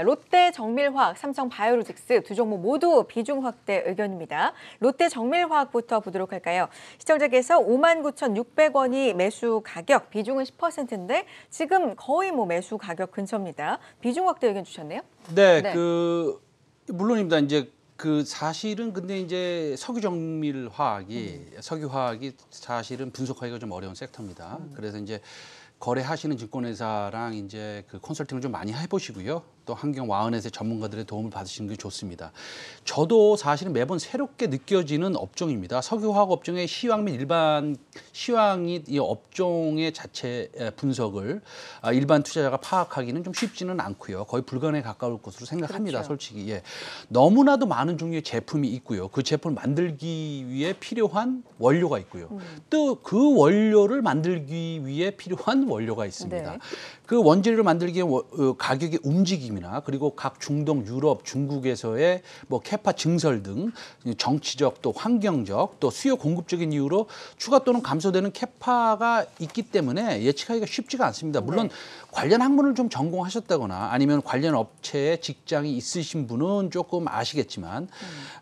롯데 정밀화학, 삼성 바이오로직스 두 종목 모두 비중 확대 의견입니다. 롯데 정밀화학부터 보도록 할까요? 시청자께서 59,600원이 매수 가격, 비중은 10%인데 지금 거의 뭐 매수 가격 근처입니다. 비중 확대 의견 주셨네요. 네, 네. 그 물론입니다. 이제 그 사실은 근데 이제 석유정밀화학이 음. 석유화학이 사실은 분석하기가 좀 어려운 섹터입니다. 음. 그래서 이제 거래하시는 증권회사랑 이제 그 컨설팅을 좀 많이 해보시고요. 또 환경 와은에서 전문가들의 도움을 받으시는 게 좋습니다. 저도 사실은 매번 새롭게 느껴지는 업종입니다. 석유화학 업종의 시황 및 일반 시황 및 이 업종의 자체 분석을 아, 일반 투자자가 파악하기는 좀 쉽지는 않고요. 거의 불가능에 가까울 것으로 생각합니다. 그렇죠. 솔직히 예. 너무나도 많은 종류의 제품이 있고요. 그 제품을 만들기 위해 필요한 원료가 있고요. 음. 또그 원료를 만들기 위해 필요한 원료가 있습니다. 네. 그 원재료를 만들기 위 어, 가격의 움직임이나 그리고 각 중동, 유럽, 중국에서의 뭐 캐파 증설 등 정치적 또 환경적 또 수요 공급적인 이유로 추가 또는 감소되는 캐파가 있기 때문에 예측하기가 쉽지가 않습니다. 물론 네. 관련 학문을 좀 전공하셨다거나 아니면 관련 업체에 직장이 있으신 분은 조금 아시겠지만 음.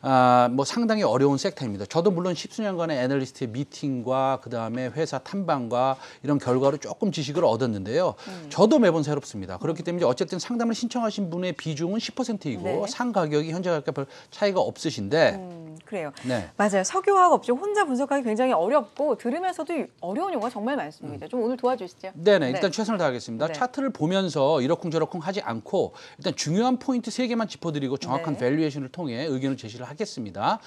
아, 뭐 상당히 어려운 섹터입니다. 저도 물론 십수년간의 애널리스트의 미팅과 그다음에 회사 탐방과 이런 결과로 조금 지식을 얻었는데요. 음. 저도 매번 새롭습니다. 그렇기 때문에 어쨌든 상담을 신청하신 분의 비중은 10%이고 네. 상 가격이 현재 가격과 별 차이가 없으신데 음, 그래요. 네. 맞아요. 석유화학 업종 혼자 분석하기 굉장히 어렵고 들으면서도 어려운 용어가 정말 많습니다. 음. 좀 오늘 도와주시죠. 네네. 네. 일단 최선을 다하겠습니다. 네. 차트를 보면서 이러쿵저러쿵 하지 않고 일단 중요한 포인트 세개만 짚어드리고 정확한 밸류에이션을 네. 통해 의견을 제시를 하겠습니다.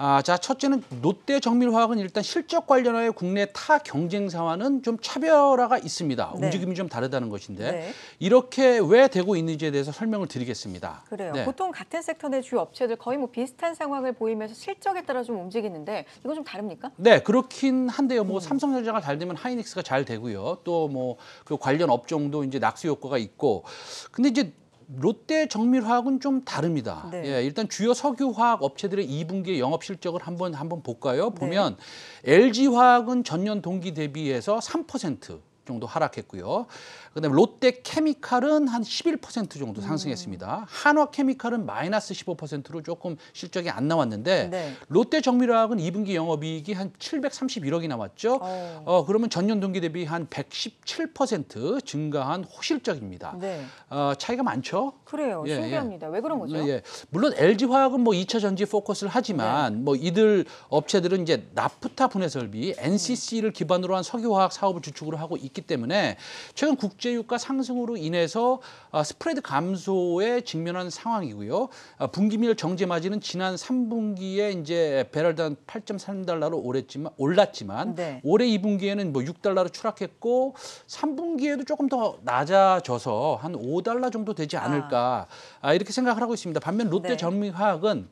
아, 자, 첫째는 롯데 정밀화학은 일단 실적 관련하여 국내 타 경쟁사와는 좀 차별화가 있습니다. 네. 움직임이 좀 다르다는 것인데 네. 이렇게 왜 되고 있는지에 대해서 설명을 드리겠습니다. 그래요. 네. 보통 같은 섹터 내주 업체들 거의 뭐 비슷한 상황을 보이면서 실적에 따라 좀 움직이는데 이건 좀 다릅니까? 네, 그렇긴 한데요. 뭐 음. 삼성전자가 잘 되면 하이닉스가 잘 되고요. 또 뭐 그 관련 업종도 이제 낙수 효과가 있고 근데 이제 롯데 정밀화학은 좀 다릅니다. 네. 예, 일단 주요 석유화학 업체들의 2분기 영업 실적을 한번 한번 볼까요? 네. 보면 네. LG화학은 전년 동기 대비해서 3%. 정도 하락했고요. 그다음에 롯데케미칼은 한 11% 정도 상승했습니다. 음. 한화케미칼은 마이너스 15%로 조금 실적이 안 나왔는데 네. 롯데정밀화학은 2분기 영업이익이 한 731억이 나왔죠. 어. 어 그러면 전년 동기 대비 한 117% 증가한 호실적입니다. 네. 어, 차이가 많죠. 그래요. 예, 예. 신기합니다. 예. 왜 그런 거죠? 예. 물론 LG 화학은 뭐 2차 전지 포커스를 하지만 네. 뭐 이들 업체들은 이제 나프타 분해설비, NCC를 음. 기반으로 한 석유화학 사업을 주축으로 하고 있기 있기 때문에 최근 국제유가 상승으로 인해서 아, 스프레드 감소에 직면한 상황이고요. 아, 분기밀 정제마진은 지난 3분기에 이제 배럴당 8.3달러로 올랐지만 올랐지만 네. 올해 2분기에는 뭐 6달러로 추락했고 3분기에도 조금 더 낮아져서 한 5달러 정도 되지 않을까 아. 아. 이렇게 생각을 하고 있습니다. 반면 롯데 네. 전미화학은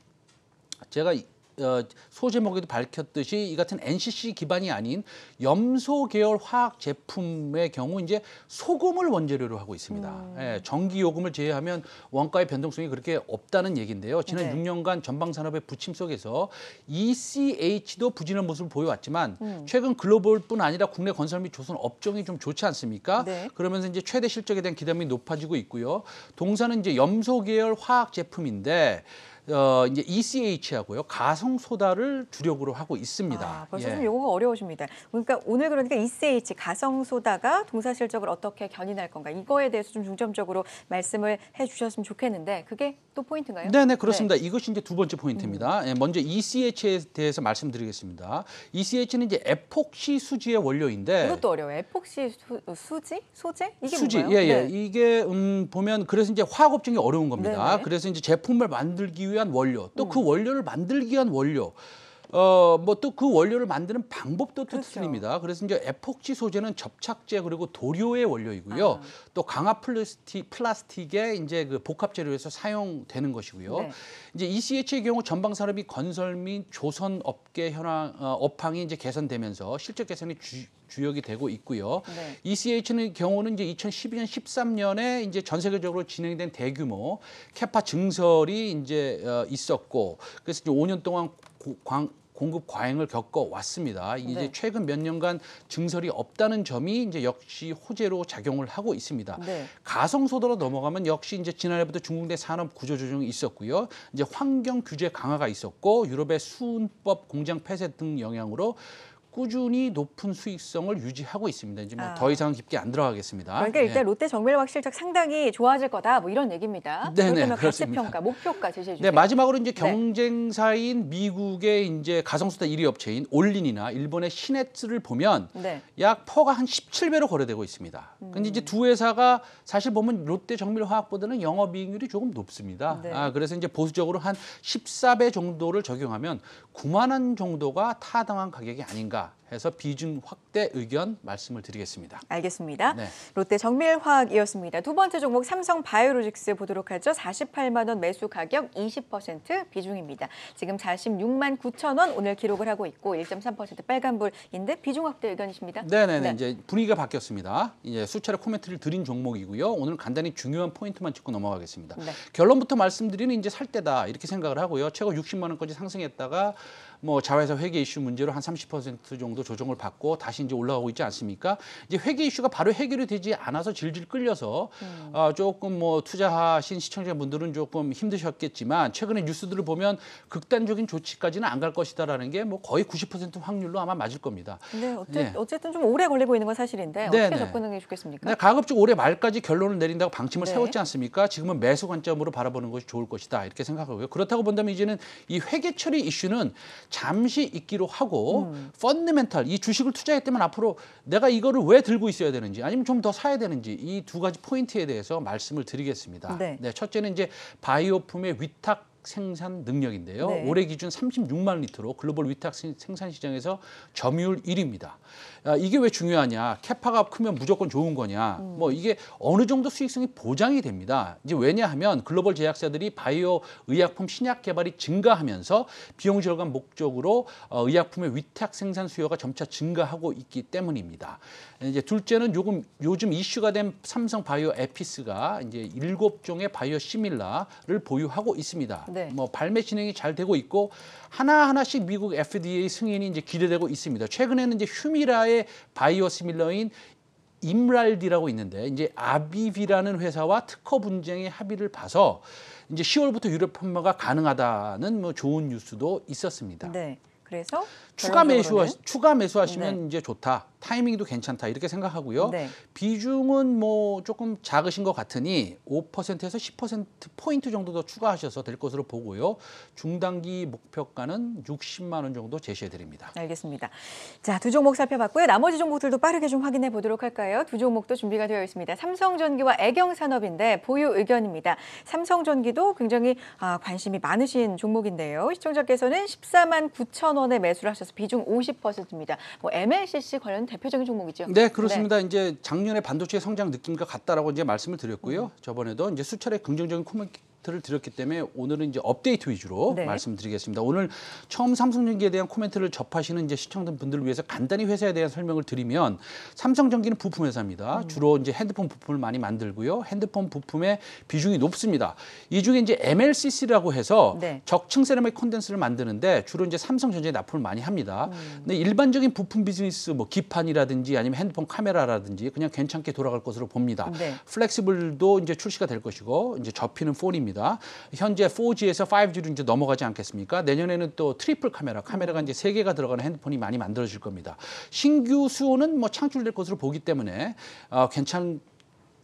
제가 어, 소제목에도 밝혔듯이 이 같은 NCC 기반이 아닌 염소 계열 화학 제품의 경우 이제 소금을 원재료로 하고 있습니다. 음. 예, 전기 요금을 제외하면 원가의 변동성이 그렇게 없다는 얘기인데요. 지난 네. 6년간 전방 산업의 부침 속에서 ECH도 부진한 모습을 보여왔지만 음. 최근 글로벌뿐 아니라 국내 건설 및 조선 업종이 좀 좋지 않습니까? 네. 그러면서 이제 최대 실적에 대한 기대감이 높아지고 있고요. 동사는 이제 염소 계열 화학 제품인데 어, 이제 ECH하고요 가성 소다를 주력으로 하고 있습니다. 아, 벌써 예. 좀 용어가 어려우십니다. 그러니까 오늘 그러니까 ECH 가성 소다가 동사실적을 어떻게 견인할 건가 이거에 대해서 좀 중점적으로 말씀을 해주셨으면 좋겠는데 그게 또 포인트인가요? 네네 네, 그렇습니다. 네. 이것이 이제 두 번째 포인트입니다. 음. 예, 먼저 ECH에 대해서 말씀드리겠습니다. ECH는 이제 에폭시 수지의 원료인데 이것도 어려워요. 에폭시 수, 어, 지 소재 이게 수지 예예 예. 네. 이게 음, 보면 그래서 이제 화학업종이 어려운 겁니다. 네네. 네. 그래서 이제 제품을 만들기 위해 위한 원료 또그 음. 원료를 만들기 위한 원료 어, 뭐 또 그 원료를 만드는 방법도 또 그렇죠. 틀립니다. 그래서 이제 에폭시 소재는 접착제 그리고 도료의 원료이고요. 아. 또 강화 플라스틱 플라스틱의 이제 그 복합 재료에서 사용되는 것이고요. 네. 이제 ECH의 경우 전방 산업이 건설 및 조선 업계 현황 어, 업황이 이제 개선되면서 실적 개선이 주, 주역이 되고 있고요. 네. ECH는 경우는 이제 2012년 13년에 이제 전 세계적으로 진행된 대규모 캐파 증설이 이제 어, 있었고 그래서 이제 5년 동안 광, 공급 과잉을 겪어 왔습니다. 이제 네. 최근 몇 년간 증설이 없다는 점이 이제 역시 호재로 작용을 하고 있습니다. 네. 가성소도로 넘어가면 역시 이제 지난해부터 중국내 산업 구조 조정이 있었고요. 이제 환경 규제 강화가 있었고 유럽의 수은법 공장 폐쇄 등 영향으로 꾸준히 높은 수익성을 유지하고 있습니다. 이제 뭐 아. 더 이상 깊게 안 들어가겠습니다. 그러니까 일단 네. 롯데 정밀화학 실적 상당히 좋아질 거다 뭐 이런 얘기입니다. 네네 네, 그렇습니다. 가치평가 목표가 제시해 네, 주세요. 네 마지막으로 이제 네. 경쟁사인 미국의 이제 가성수단 1위 업체인 올린이나 일본의 시네츠를 보면 네. 약 퍼가 한 17배로 거래되고 있습니다. 음. 근데 이제 음. 두 회사가 사실 보면 롯데 정밀화학보다는 영업이익률이 조금 높습니다. 네. 아 그래서 이제 보수적으로 한 14배 정도를 적용하면 9만 원 정도가 타당한 가격이 아닌가. 해서 비중 확대 의견 말씀을 드리겠습니다. 알겠습니다. 네. 롯데 정밀화학이었습니다. 두 번째 종목 삼성 바이오로직스 보도록 하죠. 48만 원 매수 가격 20% 비중입니다. 지금 46만 9천 원 오늘 기록을 하고 있고 1.3% 빨간불인데 비중 확대 의견이십니다. 네네네. 네. 이제 분위기가 바뀌었습니다. 이제 수차례 코멘트를 드린 종목이고요. 오늘 간단히 중요한 포인트만 짚고 넘어가겠습니다. 네. 결론부터 말씀드리는 이제 살 때다 이렇게 생각을 하고요. 최고 60만 원까지 상승했다가 뭐 자회사 회계 이슈 문제로 한 30% 정도 조정을 받고 다시 이제 올라가고 있지 않습니까? 이제 회계 이슈가 바로 해결이 되지 않아서 질질 끌려서 음. 어, 조금 뭐 투자하신 시청자분들은 조금 힘드셨겠지만 최근에 뉴스들을 보면 극단적인 조치까지는 안 갈 것이다라는 게 뭐 거의 90% 확률로 아마 맞을 겁니다. 네, 어째, 네. 어쨌든 좀 오래 걸리고 있는 건 사실인데 어떻게 네 접근하는 겠습니까 네, 가급적 올해 말까지 결론을 내린다고 방침을 네. 세웠지 않습니까? 지금은 매수 관점으로 바라보는 것이 좋을 것이다 이렇게 생각하고요. 그렇다고 본다면 이제는 이 회계 처리 이슈는 잠시 있기로 하고 음. 펀드멘탈 이 주식을 투자했다면 앞으로 내가 이거를 왜 들고 있어야 되는지 아니면 좀 더 사야 되는지 이 두 가지 포인트에 대해서 말씀을 드리겠습니다. 네. 네 첫째는 이제 바이오품의 위탁 생산 능력인데요. 네. 올해 기준 36만 리터로 글로벌 위탁 생산 시장에서 점유율 1위입니다. 아, 이게 왜 중요하냐? 캐파가 크면 무조건 좋은 거냐? 음. 뭐 이게 어느 정도 수익성이 보장이 됩니다. 이제 왜냐하면 글로벌 제약사들이 바이오 의약품 신약 개발이 증가하면서 비용 절감 목적으로 어, 의약품의 위탁 생산 수요가 점차 증가하고 있기 때문입니다. 이제 둘째는 요금, 요즘 이슈가 된 삼성 바이오 에피스가 이제 일곱 종의 바이오 시밀라를 보유하고 있습니다. 네. 뭐 발매 진행이 잘 되고 있고 하나 하나씩 미국 FDA 승인이 이제 기대되고 있습니다. 최근에는 이제 휴미라의 바이오시밀러인 임랄디라고 있는데 이제 아비비라는 회사와 특허 분쟁의 합의를 봐서 이제 10월부터 유럽 판매가 가능하다는 뭐 좋은 뉴스도 있었습니다. 네. 그래서 추가 매수 추가 매수하시면 네. 이제 좋다. 타이밍도 괜찮다 이렇게 생각하고요. 네. 비중은 뭐 조금 작으신 것 같으니 5%에서 10% 포인트 정도 더 추가하셔서 될 것으로 보고요. 중단기 목표가는 60만 원 정도 제시해 드립니다. 알겠습니다. 자, 두 종목 살펴봤고요. 나머지 종목들도 빠르게 좀 확인해 보도록 할까요? 두 종목도 준비가 되어 있습니다. 삼성전기와 애경산업인데 보유 의견입니다. 삼성전기도 굉장히 아, 관심이 많으신 종목인데요. 시청자께서는 14만 9천 원에 매수를 하셔서 비중 50%입니다. 뭐 MLCC 관련된 대표적인 종목이죠. 네, 그렇습니다. 네. 이제 작년에 반도체 성장 느낌과 같다라고 이제 말씀을 드렸고요. 음. 저번에도 이제 수차례 긍정적인 코멘 코멘트를 드렸기 때문에 오늘은 이제 업데이트 위주로 네. 말씀드리겠습니다. 오늘 처음 삼성전기에 대한 코멘트를 접하시는 이제 시청자분들을 위해서 간단히 회사에 대한 설명을 드리면 삼성전기는 부품 회사입니다. 음. 주로 이제 핸드폰 부품을 많이 만들고요. 핸드폰 부품의 비중이 높습니다. 이 중에 이제 MLCC라고 해서 네. 적층 세라믹 콘덴스를 만드는데 주로 이제 삼성전자에 납품을 많이 합니다. 음. 근데 일반적인 부품 비즈니스 뭐 기판이라든지 아니면 핸드폰 카메라라든지 그냥 괜찮게 돌아갈 것으로 봅니다. 네. 플렉시블도 이제 출시가 될 것이고 이제 접히는 폰입니다. 있습니다. 현재 4G에서 5G로 이제 넘어가지 않겠습니까? 내년에는 또 트리플 카메라, 카메라가 이제 세 개가 들어가는 핸드폰이 많이 만들어질 겁니다. 신규 수요는 뭐 창출될 것으로 보기 때문에 어, 괜찮.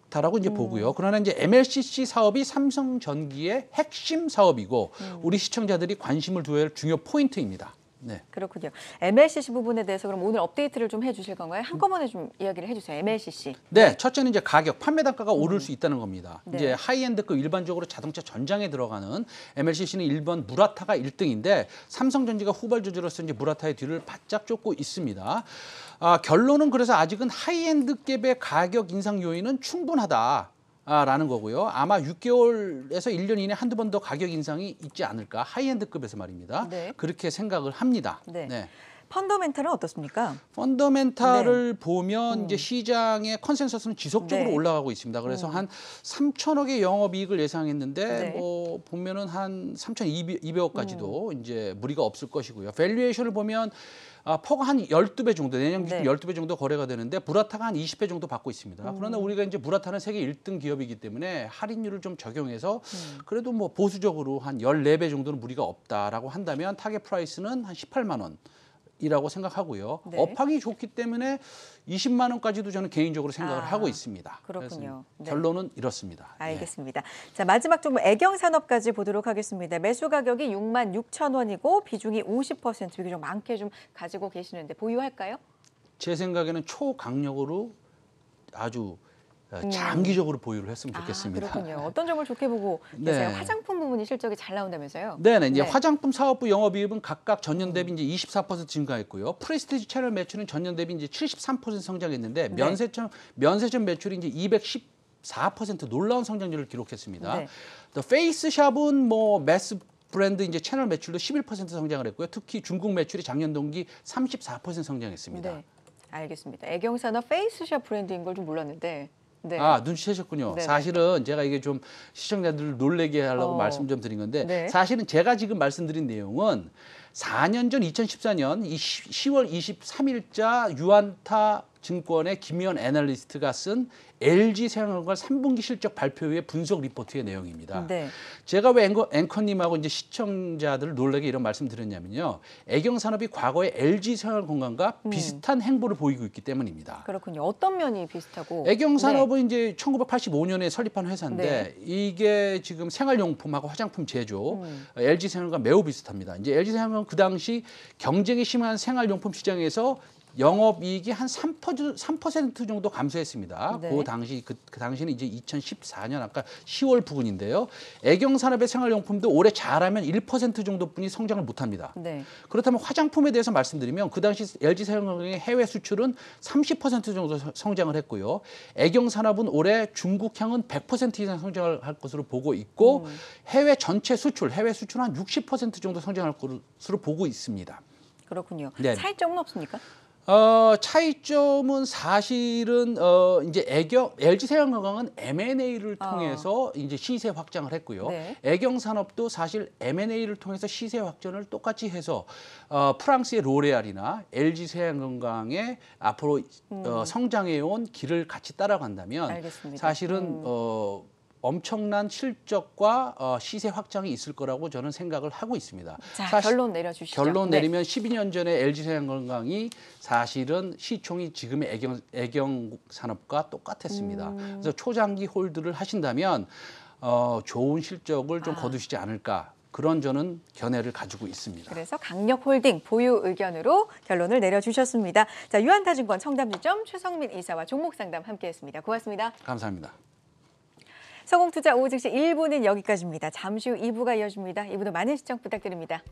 다 라고 이제 음. 보고요. 그러나 이제 MLCC 사업이 삼성전기의 핵심 사업이고 음. 우리 시청자들이 관심을 두어야 할 중요 포인트입니다. 네. 그렇군요. MLCC 부분에 대해서 그럼 오늘 업데이트를 좀 해주실 건가요? 한꺼번에 좀 이야기를 해주세요. MLCC. 네, 첫째는 이제 가격, 판매 단가가 오를 음. 수 있다는 겁니다. 네. 이제 하이엔드급 일반적으로 자동차 전장에 들어가는 MLCC는 일번 무라타가 1등인데 삼성전지가 후발 주주로서 이제 무라타의 뒤를 바짝 쫓고 있습니다. 아, 결론은 그래서 아직은 하이엔드갭의 가격 인상 요인은 충분하다. 라는 거고요. 아마 6개월에서 1년 이내 한두 번 더 가격 인상이 있지 않을까. 하이엔드급에서 말입니다. 네. 그렇게 생각을 합니다. 네. 네. 펀더멘탈은 어떻습니까? 펀더멘탈을 네. 보면 음. 이제 시장의 컨센서스는 지속적으로 네. 올라가고 있습니다. 그래서 음. 한 3천억의 영업이익을 예상했는데 네. 뭐 보면은 한 3,200억까지도 음. 이제 무리가 없을 것이고요. 밸류에이션을 보면 아, 퍼가 한 열두 배 정도, 내년 기준 네. 열두 배 정도 거래가 되는데 브라타가 한 이십 배 정도 받고 있습니다. 음. 그러나 우리가 이제 브라타는 세계 일등 기업이기 때문에 할인율을 좀 적용해서 음. 그래도 뭐 보수적으로 한 열네 배 정도는 무리가 없다라고 한다면 타겟 프라이스는 한 십팔만 원. 이라고 생각하고요. 네. 업황이 좋기 때문에 20만 원까지도 저는 개인적으로 생각을 아, 하고 있습니다. 그렇군요. 네. 결론은 이렇습니다. 예. 알겠습니다. 네. 자 마지막 좀 애경 산업까지 보도록 하겠습니다. 매수 가격이 6만 6천 원이고 비중이 50%비게좀 많게 좀 가지고 계시는데 보유할까요? 제 생각에는 초강력으로 아주 어, 음. 장기적으로 보유를 했으면 아, 좋겠습니다. 아, 그렇군요. 어떤 점을 좋게 보고 계세요? 네. 화장품 부분이 실적이 잘 나온다면서요? 네네. 이제 네. 화장품 사업부 영업이익은 각각 전년 음. 대비 이제 24% 증가했고요. 프레스티지 채널 매출은 전년 대비 이제 73% 성장했는데 네. 면세점 면세점 매출이 이제 210 4% 놀라운 성장률을 기록했습니다. 네. 페이스샵은 뭐 매스 브랜드 이제 채널 매출도 11% 성장을 했고요. 특히 중국 매출이 작년 동기 34% 성장했습니다. 네. 알겠습니다. 애경산업 페이스샵 브랜드인 걸 좀 몰랐는데 네. 아 눈치채셨군요. 네네. 네. 사실은 제가 이게 좀 시청자들을 놀래게 하려고 어. 말씀 좀 드린 건데 네. 사실은 제가 지금 말씀드린 내용은 4년 전 2014년 이 10월 23일자 유안타 증권의 김현 애널리스트가 쓴 LG 생활관 3분기 실적 발표 후에 분석 리포트의 내용입니다. 네. 제가 왜 앵커, 앵커님하고 이제 시청자들을 놀라게 이런 말씀 드렸냐면요. 애경산업이 과거에 LG 생활건강과 음. 비슷한 행보를 보이고 있기 때문입니다. 그렇군요. 어떤 면이 비슷하고? 애경산업은 네. 이제 1985년에 설립한 회사인데 네. 이게 지금 생활용품하고 화장품 제조, 음. LG 생활과 매우 비슷합니다. 이제 LG 생활은 그 당시 경쟁이 심한 생활용품 시장에서 영업이익이 한 3%, 3 정도 감소했습니다. 네. 그 당시 그, 그 당시는 이제 2014년 아까 10월 부분인데요. 애경산업의 생활용품도 올해 잘하면 1% 정도뿐이 성장을 못합니다. 네. 그렇다면 화장품에 대해서 말씀드리면 그 당시 LG 생활용의 해외 수출은 30% 정도 성장을 했고요. 애경산업은 올해 중국향은 100% 이상 성장을 할 것으로 보고 있고 음. 해외 전체 수출, 해외 수출은 한 60% 정도 성장할 것으로 보고 있습니다. 그렇군요. 네. 차이점은 없습니까? 어, 차이점은 사실은 어, 이제 애경 LG 세양건강은 M&A를 통해서 어. 이제 시세 확장을 했고요. 네. 애경 산업도 사실 M&A를 통해서 시세 확전을 똑같이 해서 어, 프랑스의 로레알이나 LG 세양건강의 앞으로 음. 어, 성장해 온 길을 같이 따라간다면 알겠습니다. 사실은 음. 어, 엄청난 실적과 어, 시세 확장이 있을 거라고 저는 생각을 하고 있습니다. 자, 결론 내려주시죠. 결론 네. 내리면 네. 12년 전에 LG생활건강이 사실은 시총이 지금의 애경, 애경 산업과 똑같았습니다. 음. 그래서 초장기 홀드를 하신다면 어, 좋은 실적을 좀 아. 거두시지 않을까 그런 저는 견해를 가지고 있습니다. 그래서 강력 홀딩 보유 의견으로 결론을 내려주셨습니다. 자, 유한타증권 청담지점 최성민 이사와 종목상담 함께했습니다. 고맙습니다. 감사합니다. 성공투자 오후 즉시 1부는 여기까지입니다. 잠시 후 2부가 이어집니다. 2부도 많은 시청 부탁드립니다.